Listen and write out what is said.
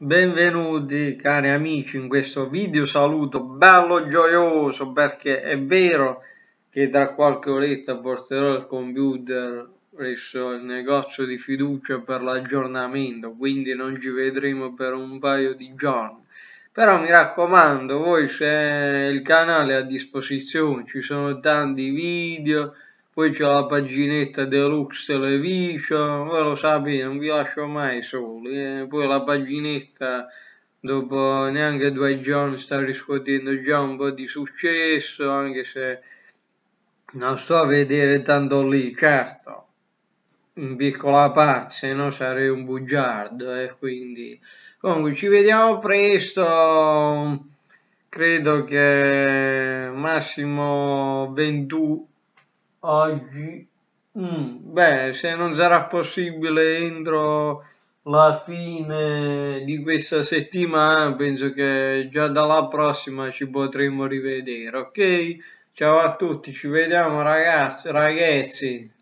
Benvenuti cari amici in questo video saluto bello gioioso perché è vero che tra qualche oretta porterò il computer presso il negozio di fiducia per l'aggiornamento quindi non ci vedremo per un paio di giorni però mi raccomando voi se il canale è a disposizione ci sono tanti video poi c'è la paginetta Deluxe Television, voi lo sapete, non vi lascio mai soli, eh. poi la paginetta dopo neanche due giorni sta riscuotendo già un po' di successo, anche se non sto a vedere tanto lì, certo, in piccola parte, se no sarei un bugiardo, e eh, quindi... Comunque, ci vediamo presto, credo che massimo 21 oggi. Mm, beh, se non sarà possibile entro la fine di questa settimana, penso che già dalla prossima ci potremo rivedere, ok? Ciao a tutti, ci vediamo ragazzi, ragazzi.